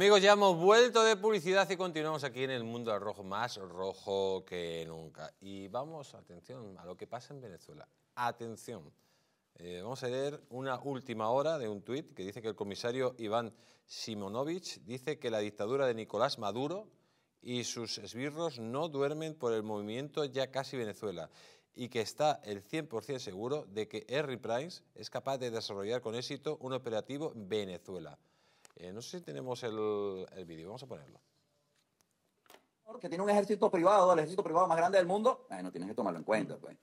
Amigos, ya hemos vuelto de publicidad y continuamos aquí en el mundo rojo, más rojo que nunca. Y vamos, atención, a lo que pasa en Venezuela. Atención. Eh, vamos a leer una última hora de un tuit que dice que el comisario Iván Simonovich dice que la dictadura de Nicolás Maduro y sus esbirros no duermen por el movimiento ya casi Venezuela y que está el 100% seguro de que Harry Price es capaz de desarrollar con éxito un operativo Venezuela. Eh, no sé si tenemos el, el vídeo, vamos a ponerlo. Que tiene un ejército privado, el ejército privado más grande del mundo, No tienes que tomarlo en cuenta. Pues.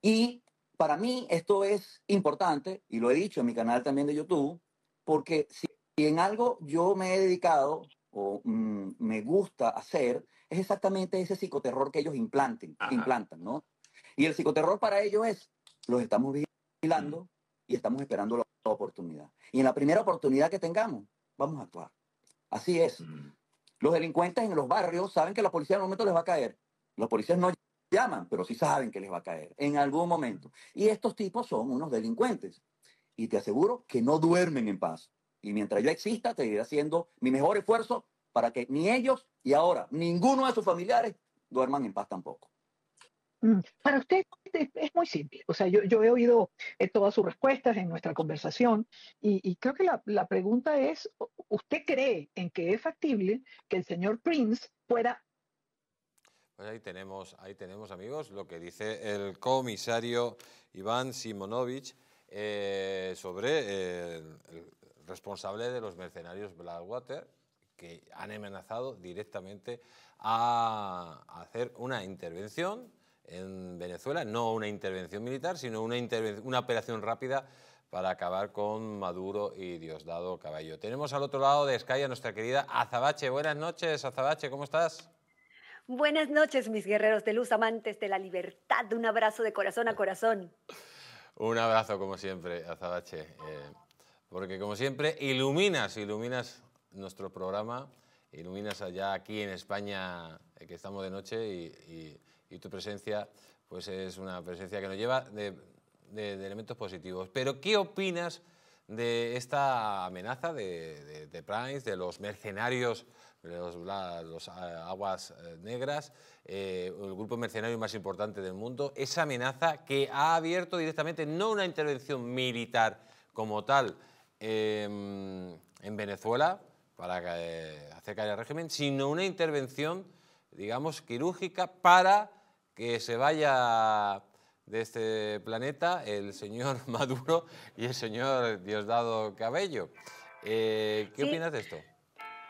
Y para mí esto es importante, y lo he dicho en mi canal también de YouTube, porque si en algo yo me he dedicado o mm, me gusta hacer, es exactamente ese psicoterror que ellos implanten, implantan, ¿no? Y el psicoterror para ellos es, los estamos vigilando y estamos esperando la oportunidad. Y en la primera oportunidad que tengamos, vamos a actuar. Así es. Los delincuentes en los barrios saben que la policía en algún momento les va a caer. Los policías no llaman, pero sí saben que les va a caer en algún momento. Y estos tipos son unos delincuentes. Y te aseguro que no duermen en paz. Y mientras yo exista, te iré haciendo mi mejor esfuerzo para que ni ellos y ahora ninguno de sus familiares duerman en paz tampoco. Mm, para usted es muy simple. O sea, yo, he oído eh, todas sus respuestas en nuestra conversación y, creo que la, pregunta es, ¿usted cree en que es factible que el señor Prince pueda... Pues ahí tenemos, ahí tenemos amigos, lo que dice el comisario Iván Simonovich eh, sobre eh, el responsable de los mercenarios Blackwater que han amenazado directamente a hacer una intervención en Venezuela, no una intervención militar, sino una, una operación rápida para acabar con Maduro y Diosdado Caballo. Tenemos al otro lado de Sky nuestra querida Azabache. Buenas noches, Azabache, ¿cómo estás? Buenas noches, mis guerreros de luz, amantes de la libertad. Un abrazo de corazón a corazón. Un abrazo, como siempre, Azabache. Eh, porque, como siempre, iluminas, iluminas nuestro programa, iluminas allá aquí en España, eh, que estamos de noche, y y tu presencia pues es una presencia que nos lleva de, elementos positivos. Pero ¿qué opinas de esta amenaza de, Price, de los mercenarios, de los, eh, aguas eh, negras, eh, el grupo mercenario más importante del mundo? Esa amenaza que ha abierto directamente no una intervención militar como tal em, en Venezuela para hacer caer al régimen, sino una intervención digamos, quirúrgica para que se vaya de este planeta el señor Maduro y el señor Diosdado Cabello. Eh, ¿Qué opinas de esto?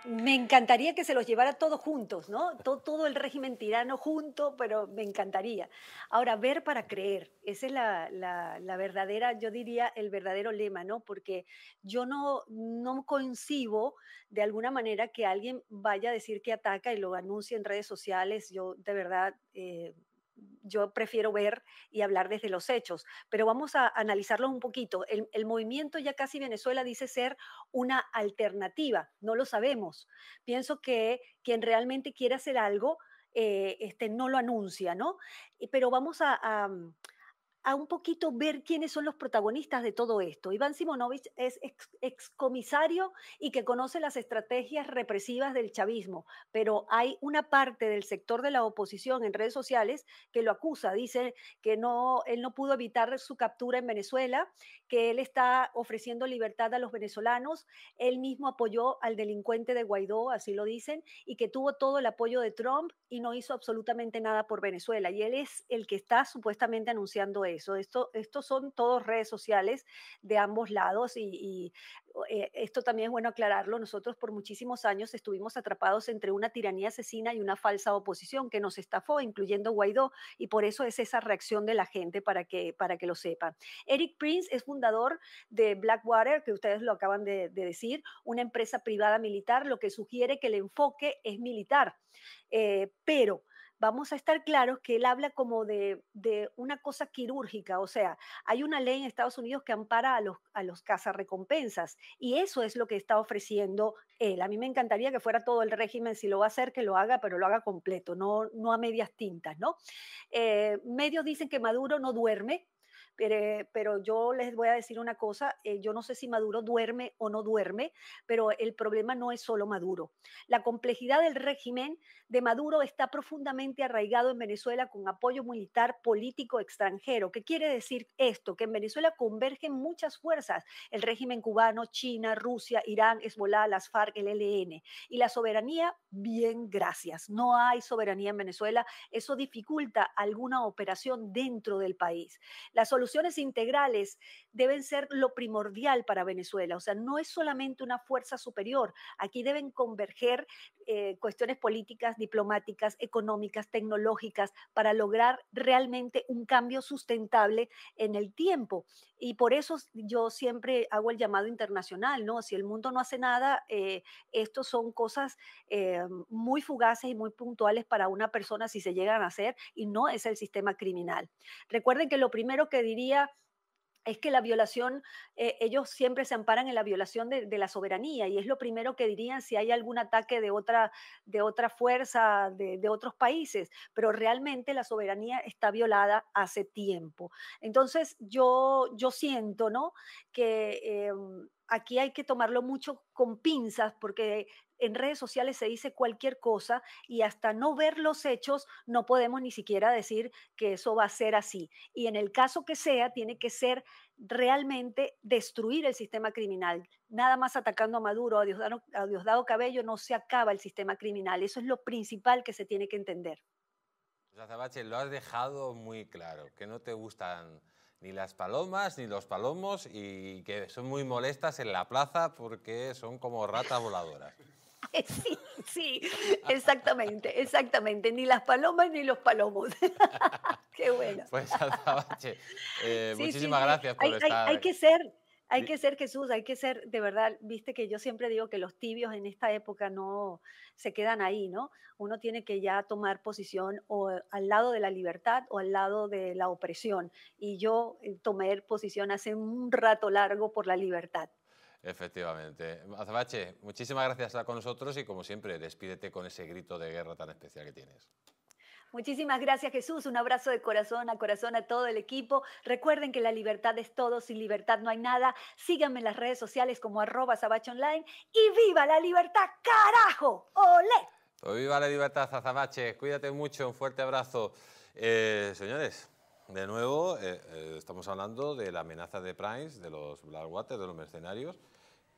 Me encantaría que se los llevara todos juntos, ¿no? Todo, el régimen tirano junto, pero me encantaría. Ahora, ver para creer, esa es la, verdadera, yo diría, el verdadero lema, ¿no? Porque yo no, concibo de alguna manera que alguien vaya a decir que ataca y lo anuncie en redes sociales. Yo, de verdad, eh, yo prefiero ver y hablar desde los hechos, pero vamos a analizarlo un poquito. El, movimiento Ya Casi Venezuela dice ser una alternativa, no lo sabemos. Pienso que quien realmente quiere hacer algo, eh, este, no lo anuncia, ¿no? Pero vamos a a un poquito ver quiénes son los protagonistas de todo esto. Iván Simonovich es excomisario y que conoce las estrategias represivas del chavismo, pero hay una parte del sector de la oposición en redes sociales que lo acusa, dice que no, él no pudo evitar su captura en Venezuela, que él está ofreciendo libertad a los venezolanos. Él mismo apoyó al delincuente de Guaidó, así lo dicen, y que tuvo todo el apoyo de Trump y no hizo absolutamente nada por Venezuela. Y él es el que está supuestamente anunciando eso. Esto, estos son todos redes sociales de ambos lados y eh, esto también es bueno aclararlo, nosotros por muchísimos años estuvimos atrapados entre una tiranía asesina y una falsa oposición que nos estafó, incluyendo Guaidó, y por eso es esa reacción de la gente para que, para que lo sepan. Eric Prince es fundador de Blackwater, que ustedes lo acaban de, decir, una empresa privada militar, lo que sugiere que el enfoque es militar, eh, pero vamos a estar claros que él habla como de, una cosa quirúrgica, o sea, hay una ley en Estados Unidos que ampara a los, a los cazarrecompensas y eso es lo que está ofreciendo él. A mí me encantaría que fuera todo el régimen, si lo va a hacer, que lo haga, pero lo haga completo, no, no a medias tintas, ¿no? Eh, medios dicen que Maduro no duerme, pero, yo les voy a decir una cosa, eh, yo no sé si Maduro duerme o no duerme, pero el problema no es solo Maduro. La complejidad del régimen de Maduro está profundamente arraigado en Venezuela con apoyo militar político extranjero. ¿Qué quiere decir esto? Que en Venezuela convergen muchas fuerzas, el régimen cubano, China, Rusia, Irán, Hezbollah, las FARC, el ELN. Y la soberanía, bien, gracias. No hay soberanía en Venezuela. Eso dificulta alguna operación dentro del país. La soluciones integrales deben ser lo primordial para Venezuela. O sea, no es solamente una fuerza superior. Aquí deben converger eh, cuestiones políticas, diplomáticas, económicas, tecnológicas, para lograr realmente un cambio sustentable en el tiempo. Y por eso yo siempre hago el llamado internacional, ¿no? Si el mundo no hace nada, eh, estos son cosas eh, muy fugaces y muy puntuales para una persona si se llegan a hacer, y no es el sistema criminal. Recuerden que lo primero que diría es que la violación, eh, ellos siempre se amparan en la violación de, la soberanía y es lo primero que dirían si hay algún ataque de otra, de otra fuerza, de, otros países, pero realmente la soberanía está violada hace tiempo. Entonces yo, yo siento ¿no? que... Em, aquí hay que tomarlo mucho con pinzas porque en redes sociales se dice cualquier cosa y hasta no ver los hechos no podemos ni siquiera decir que eso va a ser así. Y en el caso que sea, tiene que ser realmente destruir el sistema criminal. Nada más atacando a Maduro, a Diosdado, a Diosdado Cabello, no se acaba el sistema criminal. Eso es lo principal que se tiene que entender. Pues, Zabache, lo has dejado muy claro, que no te gustan ni las palomas ni los palomos y que son muy molestas en la plaza porque son como ratas voladoras. Sí, sí, exactamente, exactamente. Ni las palomas ni los palomos. Qué bueno. Pues eh, muchísimas gracias por hay, estar. Hay, hay que ser, hay que ser Jesús, hay que ser, de verdad, viste que yo siempre digo que los tibios en esta época no se quedan ahí, ¿no? Uno tiene que ya tomar posición o eh, al lado de la libertad o al lado de la opresión. Y yo eh, tomé posición hace un rato largo por la libertad. Efectivamente. Azabache, muchísimas gracias por estar con nosotros y como siempre, despídete con ese grito de guerra tan especial que tienes. Muchísimas gracias Jesús, un abrazo de corazón a corazón a todo el equipo. Recuerden que la libertad es todo, sin libertad no hay nada. Síganme en las redes sociales como arroba Online y viva la libertad, carajo, ole. Pues viva la libertad, Azabache, cuídate mucho, un fuerte abrazo. Eh, señores, de nuevo, eh, eh, estamos hablando de la amenaza de Price, de los Blackwater, de los mercenarios,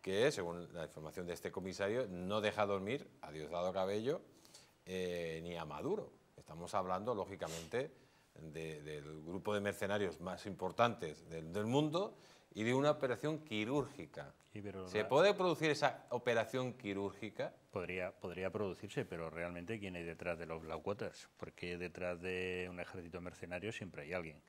que, según la información de este comisario, no deja dormir a Diosdado Cabello eh, ni a Maduro. Estamos hablando, lógicamente, del grupo de mercenarios más importantes del mundo y de una operación quirúrgica. ¿Se puede producir esa operación quirúrgica? Podría, podría producirse, pero realmente ¿quién hay detrás de los Blackwaters? Porque detrás de un ejército mercenario siempre hay alguien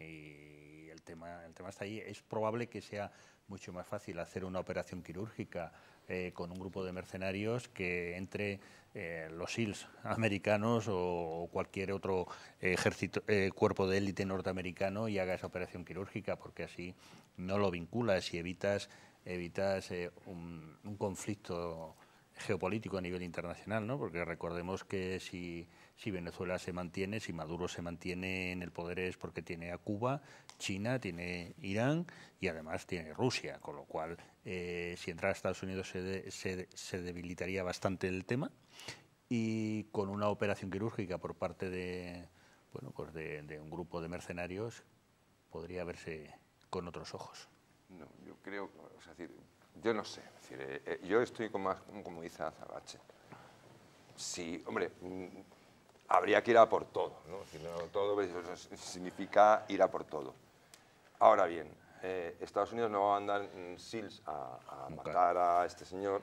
y el tema, el tema está ahí. Es probable que sea mucho más fácil hacer una operación quirúrgica eh, con un grupo de mercenarios que entre eh, los SEALs americanos o, cualquier otro ejército, eh, cuerpo de élite norteamericano y haga esa operación quirúrgica, porque así no lo vinculas y evitas, evitas un, un conflicto geopolítico a nivel internacional, ¿no? porque recordemos que si si Venezuela se mantiene, si Maduro se mantiene en el poder es porque tiene a Cuba, China, tiene Irán y además tiene Rusia, con lo cual eh, si entrara Estados Unidos se, debilitaría bastante el tema y con una operación quirúrgica por parte de, bueno, pues de, un grupo de mercenarios podría verse con otros ojos. No, yo creo, o yo no sé, eh, eh, yo estoy como, como dice Azabache. Sí, hombre, mm, habría que ir a por todo. ¿no? Si no todo pues, significa ir a por todo. Ahora bien, eh, Estados Unidos no va a mandar SEALs a, matar a este señor,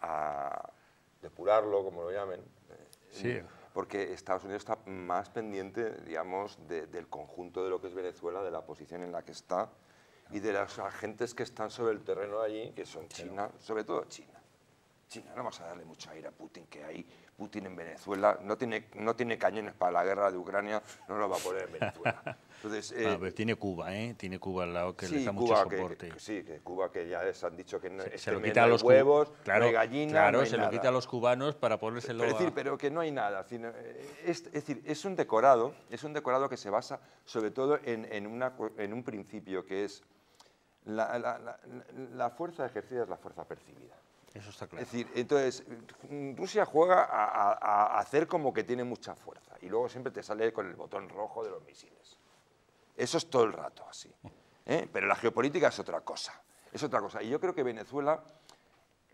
a depurarlo, como lo llamen. Eh, porque Estados Unidos está más pendiente, digamos, del conjunto de lo que es Venezuela, de la posición en la que está y de los agentes que están sobre el terreno allí, que son China, sobre todo China. China, no vamos a darle mucha aire a Putin, que hay. Putin en Venezuela, no tiene, no tiene cañones para la guerra de Ucrania, no lo va a poner en Venezuela. Entonces, ah, eh, tiene Cuba, ¿eh? Tiene Cuba al lado que le da mucho soporte. sí, Cuba que ya les han dicho que no, se, este, lo quita los huevos, claro, gallina, Claro, se lo quita a los cubanos para ponérselo es decir, pero que no hay nada. Eh, es, decir, es un decorado, es un decorado que se basa sobre todo en, una, en un principio que es la fuerza ejercida es la fuerza percibida. Eso está claro. Es decir, entonces mm, Rusia juega a, hacer como que tiene mucha fuerza y luego siempre te sale con el botón rojo de los misiles. Eso es todo el rato así. ¿eh? Pero la geopolítica es otra cosa. Es otra cosa. Y yo creo que Venezuela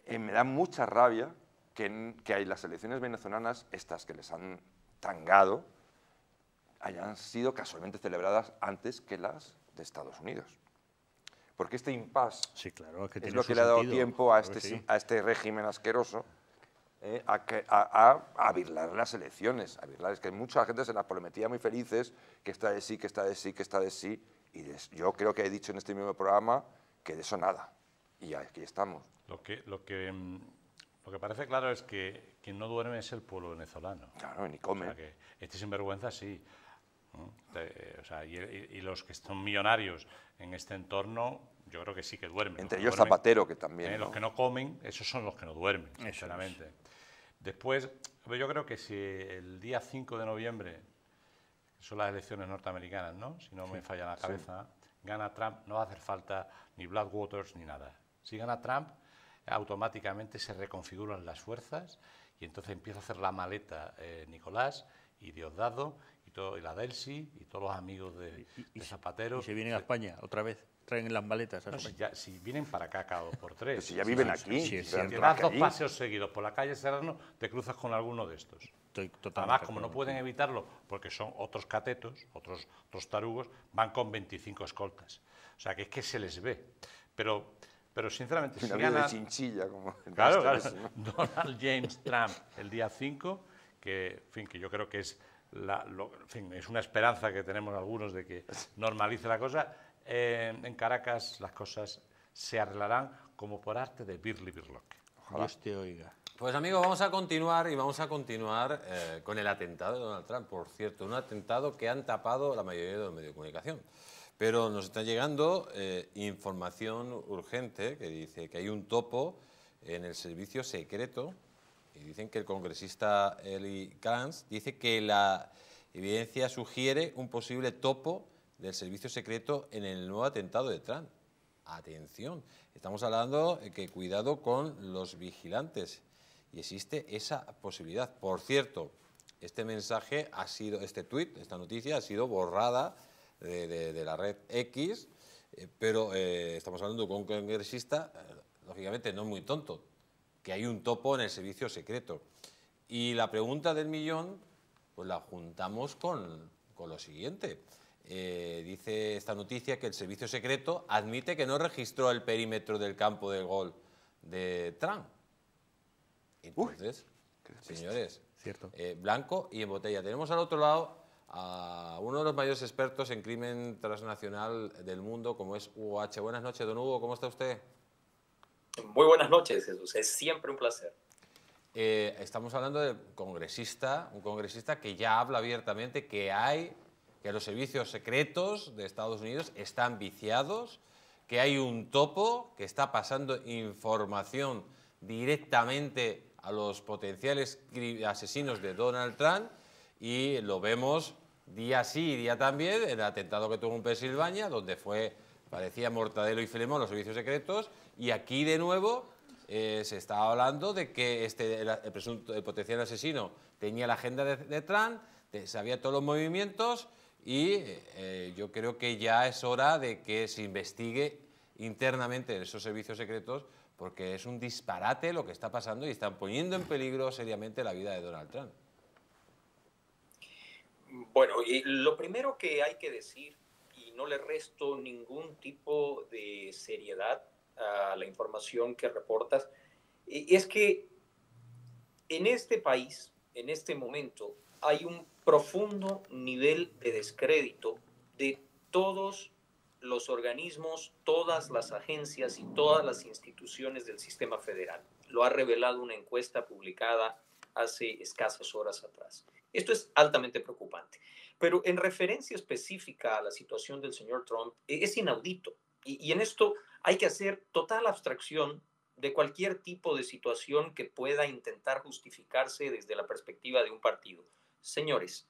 eh, me da mucha rabia que, que hay las elecciones venezolanas, estas que les han tangado, hayan sido casualmente celebradas antes que las de Estados Unidos. Porque este impasse sí, claro, es, lo que le ha dado tiempo a este, a este régimen asqueroso eh, a, que, virlar las elecciones. A es que mucha gente se las prometía muy felices, que está de sí, que está de sí, que está de sí. Y yo creo que he dicho en este mismo programa que de eso nada. Y aquí estamos. Lo que, lo que, mm, lo que parece claro es que quien no duerme es el pueblo venezolano. Claro, ni come. este sinvergüenza sí. O sea, y, los que son millonarios en este entorno, yo creo que sí que duermen. Entre ellos Zapatero, que también. ¿eh? Los que no comen, esos son los que no duermen, sinceramente. Después, yo creo que si el día 5 de noviembre, son las elecciones norteamericanas, ¿no? Si no me falla la cabeza, gana Trump, no va a hacer falta ni Black Waters ni nada. Si gana Trump, automáticamente se reconfiguran las fuerzas y entonces empieza a hacer la maleta eh, Nicolás y Diosdado y, la Delsi y todos los amigos de, y, de Zapatero. Y se vienen a España otra vez, traen las maletas. A si, si, vienen para acá cada dos por tres. si ya viven aquí. Si, si das dos paseos seguidos por la calle Serrano, te cruzas con alguno de estos. Además, como no pueden evitarlo, porque son otros catetos, otros, tarugos, van con 25 escoltas. O sea, que es que se les ve. Pero pero sinceramente, si Claro, claro. Donald James Trump, el día 5, que, fin, que yo creo que es fin, es una esperanza que tenemos algunos de que normalice la cosa. Eh, en Caracas las cosas se arreglarán como por arte de Birli Birloque. Ojalá. Dios oiga. Pues amigos, vamos a continuar y vamos a continuar eh, con el atentado de Donald Trump, por cierto, un atentado que han tapado la mayoría de los medios de comunicación. Pero nos está llegando eh, información urgente que dice que hay un topo en el servicio secreto y dicen que el congresista Eli Kranz dice que la evidencia sugiere un posible topo del servicio secreto en el nuevo atentado de Trump. Atención, estamos hablando que cuidado con los vigilantes y existe esa posibilidad. Por cierto, este mensaje ha sido, este tuit, esta noticia ha sido borrada de, la red X, eh, pero eh, estamos hablando con un congresista, eh, lógicamente no muy tonto, que hay un topo en el servicio secreto. Y la pregunta del millón, pues la juntamos con, lo siguiente. Eh, dice esta noticia que el servicio secreto admite que no registró el perímetro del campo de gol de Trump. Entonces, señores, Cierto. Eh, blanco y en botella. Tenemos al otro lado a uno de los mayores expertos en crimen transnacional del mundo, como es Hugo Buenas noches, don Hugo, ¿cómo está usted? Muy buenas noches, Jesús. Es siempre un placer. Eh, estamos hablando de congresista, un congresista que ya habla abiertamente que hay, que los servicios secretos de Estados Unidos están viciados, que hay un topo que está pasando información directamente a los potenciales asesinos de Donald Trump y lo vemos día sí y día también el atentado que tuvo en Pensilvania, donde fue Parecía Mortadelo y Filemón, los servicios secretos, y aquí de nuevo eh, se está hablando de que este, el, presunto, el potencial asesino tenía la agenda de, Trump, sabía todos los movimientos y eh, yo creo que ya es hora de que se investigue internamente en esos servicios secretos porque es un disparate lo que está pasando y están poniendo en peligro seriamente la vida de Donald Trump. Bueno, y lo primero que hay que decir no le resto ningún tipo de seriedad a la información que reportas, es que en este país, en este momento, hay un profundo nivel de descrédito de todos los organismos, todas las agencias y todas las instituciones del sistema federal. Lo ha revelado una encuesta publicada hace escasas horas atrás. Esto es altamente preocupante. Pero en referencia específica a la situación del señor Trump, e, es inaudito. Y, en esto hay que hacer total abstracción de cualquier tipo de situación que pueda intentar justificarse desde la perspectiva de un partido. Señores,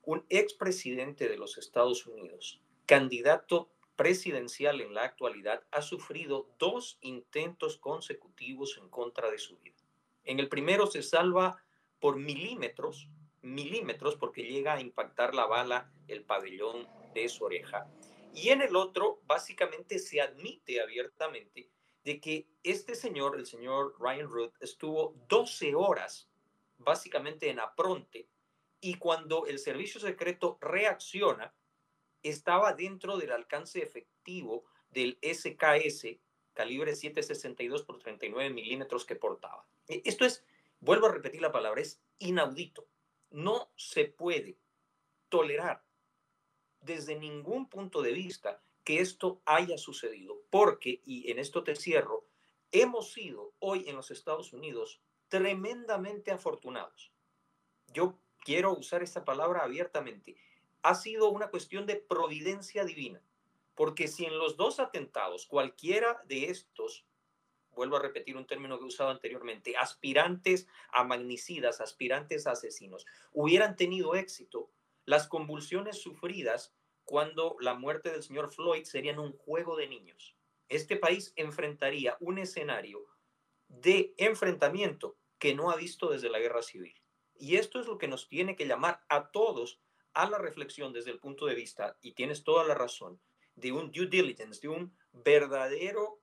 un expresidente de los Estados Unidos, candidato presidencial en la actualidad, ha sufrido dos intentos consecutivos en contra de su vida. En el primero se salva por milímetros milímetros porque llega a impactar la bala el pabellón de su oreja. Y en el otro, básicamente se admite abiertamente de que este señor, el señor Ryan Ruth estuvo 12 horas básicamente en apronte y cuando el servicio secreto reacciona, estaba dentro del alcance efectivo del SKS calibre 762 por 39 milímetros que portaba. Esto es, vuelvo a repetir la palabra, es inaudito no se puede tolerar desde ningún punto de vista que esto haya sucedido, porque, y en esto te cierro, hemos sido hoy en los Estados Unidos tremendamente afortunados. Yo quiero usar esta palabra abiertamente. Ha sido una cuestión de providencia divina, porque si en los dos atentados cualquiera de estos vuelvo a repetir un término que he usado anteriormente, aspirantes a magnicidas, aspirantes a asesinos, hubieran tenido éxito, las convulsiones sufridas cuando la muerte del señor Floyd serían un juego de niños. Este país enfrentaría un escenario de enfrentamiento que no ha visto desde la guerra civil. Y esto es lo que nos tiene que llamar a todos a la reflexión desde el punto de vista, y tienes toda la razón, de un due diligence, de un verdadero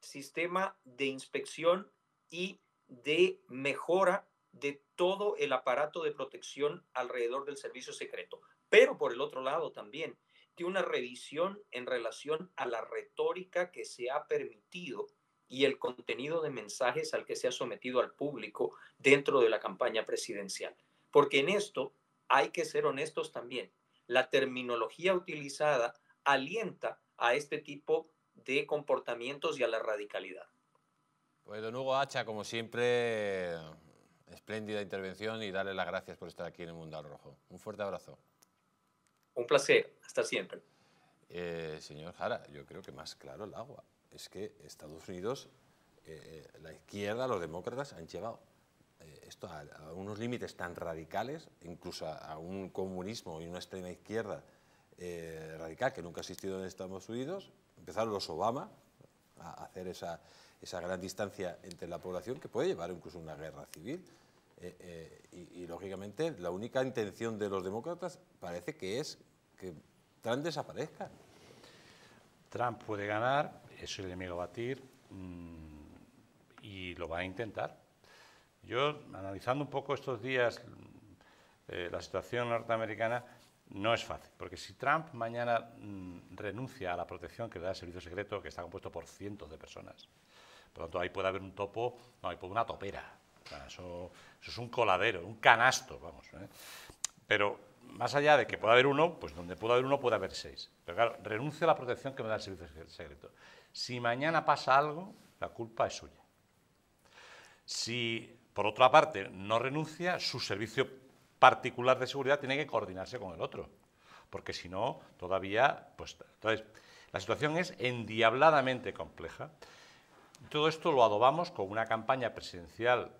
sistema de inspección y de mejora de todo el aparato de protección alrededor del servicio secreto. Pero por el otro lado también, de una revisión en relación a la retórica que se ha permitido y el contenido de mensajes al que se ha sometido al público dentro de la campaña presidencial. Porque en esto hay que ser honestos también. La terminología utilizada alienta a este tipo de de comportamientos y a la radicalidad. Bueno, pues don Hugo Hacha, como siempre, espléndida intervención y darle las gracias por estar aquí en el Mundial Rojo. Un fuerte abrazo. Un placer, hasta siempre. Eh, señor Jara, yo creo que más claro el agua. Es que Estados Unidos, eh, eh, la izquierda, los demócratas han llevado esto a, unos límites tan radicales, incluso a, a un comunismo y una extrema izquierda eh, radical que nunca ha existido en Estados Unidos, empezaron los Obama a hacer esa, gran distancia entre la población que puede llevar incluso a una guerra civil. Eh, eh, y, lógicamente la única intención de los demócratas parece que es que Trump desaparezca. Trump puede ganar, es el enemigo a batir mm, y lo va a intentar. Yo, analizando un poco estos días la situación norteamericana, no es fácil, porque si Trump mañana mm, renuncia a la protección que le da el servicio secreto, que está compuesto por cientos de personas, por lo tanto ahí puede haber un topo, no, ahí puede una topera. eso, es un coladero, un canasto, vamos. ¿eh? Pero más allá de que pueda haber uno, pues donde pueda haber uno puede haber seis. Pero claro, renuncia a la protección que me da el servicio secreto. Si mañana pasa algo, la culpa es suya. Si, por otra parte, no renuncia, su servicio particular de seguridad tiene que coordinarse con el otro, porque si no, todavía, pues, entonces, la situación es endiabladamente compleja. Todo esto lo adobamos con una campaña presidencial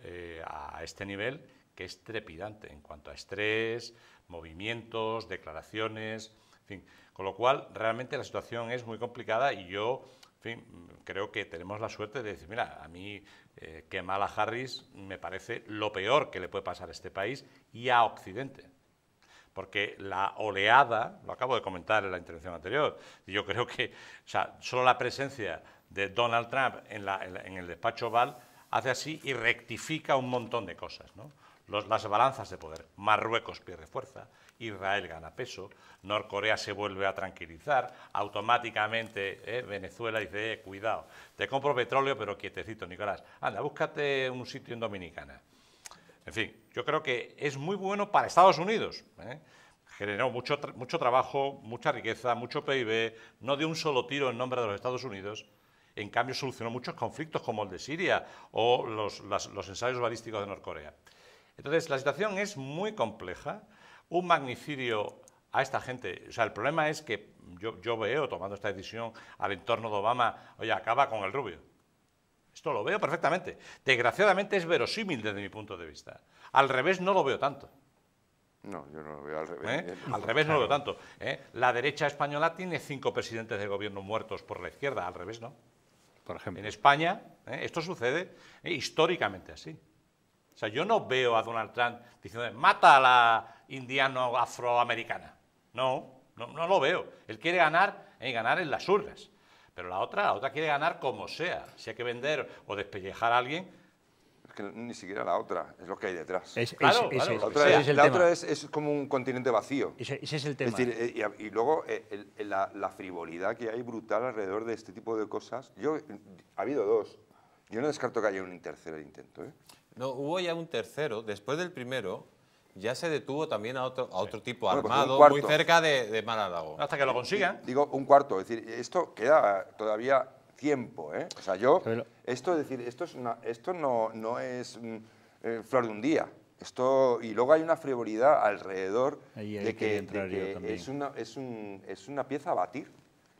eh, a este nivel que es trepidante en cuanto a estrés, movimientos, declaraciones, en fin. Con lo cual, realmente la situación es muy complicada y yo creo que tenemos la suerte de decir, mira, a mí que eh, Mala Harris me parece lo peor que le puede pasar a este país y a Occidente. Porque la oleada, lo acabo de comentar en la intervención anterior, yo creo que solo la presencia de Donald Trump en, en el despacho Oval hace así y rectifica un montón de cosas. ¿no? las balanzas de poder. Marruecos pierde fuerza, Israel gana peso, Norcorea se vuelve a tranquilizar, automáticamente eh, Venezuela dice, eh, cuidado, te compro petróleo, pero quietecito, Nicolás, anda, búscate un sitio en Dominicana. En fin, yo creo que es muy bueno para Estados Unidos. ¿eh? Generó mucho, trabajo, mucha riqueza, mucho PIB, no dio un solo tiro en nombre de los Estados Unidos, en cambio solucionó muchos conflictos como el de Siria o los, los ensayos balísticos de Norcorea. Entonces, la situación es muy compleja. Un magnicidio a esta gente, o sea, el problema es que yo, veo tomando esta decisión al entorno de Obama, oye, acaba con el rubio. Esto lo veo perfectamente. Desgraciadamente es verosímil desde mi punto de vista. Al revés no lo veo tanto. No, yo no lo veo al revés. ¿Eh? Al revés no lo veo tanto. ¿eh? La derecha española tiene cinco presidentes de gobierno muertos por la izquierda, al revés no. Por ejemplo. En España ¿eh? esto sucede históricamente así. O sea, yo no veo a Donald Trump diciendo, mata a la indiano afroamericana. No, no, lo veo. Él quiere ganar y eh, ganar en las urnas. Pero la otra, la otra quiere ganar como sea. Si hay que vender o despellejar a alguien, que ni siquiera la otra, es lo que hay detrás. claro, claro, la otra, es, como un continente vacío. Ese, es el tema. y, luego eh, la, frivolidad que hay brutal alrededor de este tipo de cosas. Yo, ha habido dos. Yo no descarto que haya un tercer intento. ¿eh? No, hubo ya un tercero, después del primero, ya se detuvo también a otro, tipo pues armado, muy cerca de, de Hasta que lo consigan. Digo, un cuarto, es decir, esto queda todavía tiempo, ¿eh? O sea, yo, esto, es decir, esto, es esto no, no es mm, eh, flor de un día. Esto, y luego hay una frivolidad alrededor de que, es, una, es, una pieza a batir,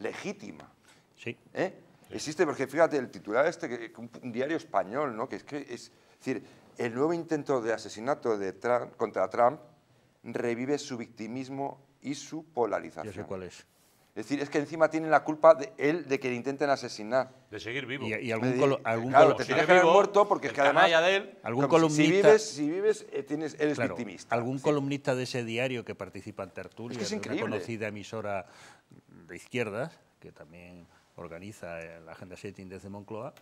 legítima. Sí. ¿Eh? Existe, porque fíjate, el titular este, que, un, un diario español, ¿no? que es que es, es decir, el nuevo intento de asesinato de Trump, contra Trump revive su victimismo y su polarización. Ya sé cuál es. Es decir, es que encima tiene la culpa de él de que le intenten asesinar. De seguir vivo. Y, algún, algún Claro, te que haber muerto porque es que además... algún columnista, si vives, si vives eh, victimista. Algún columnista de ese diario que participa en tertulias, que es una conocida emisora de izquierdas, que también organiza eh, la Agenda Setting desde Moncloa,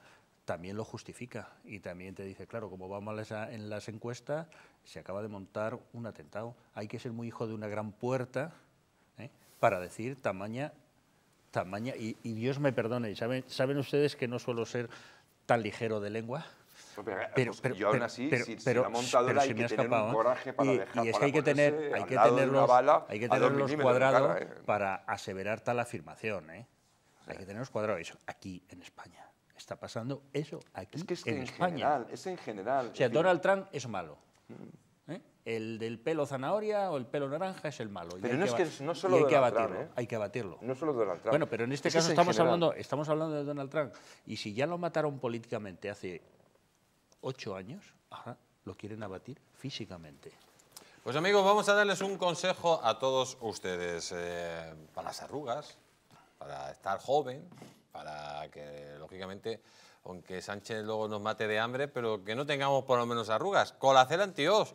también lo justifica y también te dice, claro, como vamos en las encuestas, se acaba de montar un atentado. Hay que ser muy hijo de una gran puerta ¿eh? para decir tamaña, tamaña, y, Dios me perdone, ¿saben, ¿saben ustedes que no suelo ser tan ligero de lengua? Pues pues pero, yo aún así, si, si la hay que tener escapado, un ¿eh? coraje para y, y es que hay que tener, hay que bala, hay que cuadrados ¿eh? para aseverar tal afirmación. Hay que tener los cuadrados, eso, aquí en España. Está pasando eso aquí es que es en, General, es en general. O sea, Donald Trump es malo. Mm. ¿eh? El del pelo zanahoria o el pelo naranja es el malo. Pero no es que no solo hay que abatirlo, ¿eh? hay que abatirlo. No solo Donald Trump. Bueno, pero en este caso estamos hablando, estamos hablando de Donald Trump. Y si ya lo mataron políticamente hace ocho años, ahora lo quieren abatir físicamente. Pues amigos, vamos a darles un consejo a todos ustedes. Eh, para las arrugas, para estar joven, para que, lógicamente, aunque Sánchez luego nos mate de hambre, pero que no tengamos por lo menos arrugas. Colacel antios.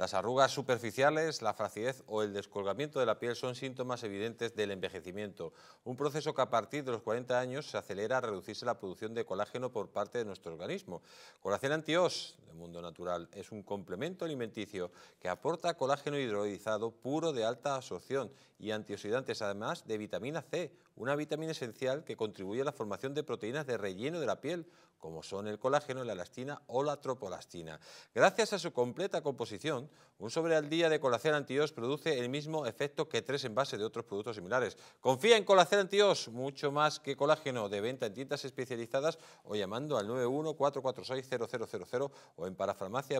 Las arrugas superficiales, la flacidez o el descolgamiento de la piel son síntomas evidentes del envejecimiento, un proceso que a partir de los 40 años se acelera a reducirse la producción de colágeno por parte de nuestro organismo. Colágeno Antios, del mundo natural, es un complemento alimenticio que aporta colágeno hidrolizado puro de alta absorción y antioxidantes además de vitamina C, una vitamina esencial que contribuye a la formación de proteínas de relleno de la piel, como son el colágeno, la elastina o la tropolastina. Gracias a su completa composición, un sobre al día de anti-os produce el mismo efecto que tres envases de otros productos similares. Confía en anti-os, mucho más que colágeno, de venta en tiendas especializadas o llamando al 914460000 o en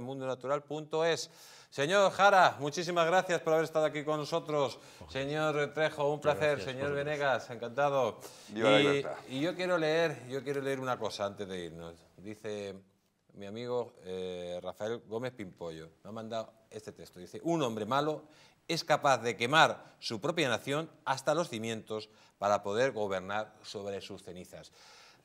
mundonatural.es. Señor Jara, muchísimas gracias por haber estado aquí con nosotros. Señor Trejo, un placer. Señor Venegas, encantado. Y, yo quiero leer, yo quiero leer una cosa antes de ir. Dice mi amigo eh, Rafael Gómez Pimpollo, me ha mandado este texto. Dice, un hombre malo es capaz de quemar su propia nación hasta los cimientos para poder gobernar sobre sus cenizas.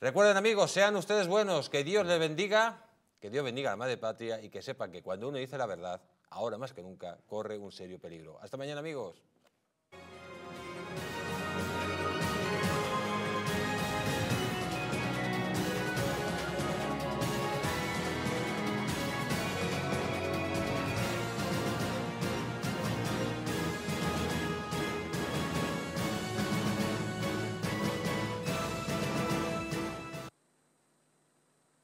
Recuerden amigos, sean ustedes buenos, que Dios les bendiga, que Dios bendiga a la Madre Patria y que sepan que cuando uno dice la verdad, ahora más que nunca, corre un serio peligro. Hasta mañana amigos.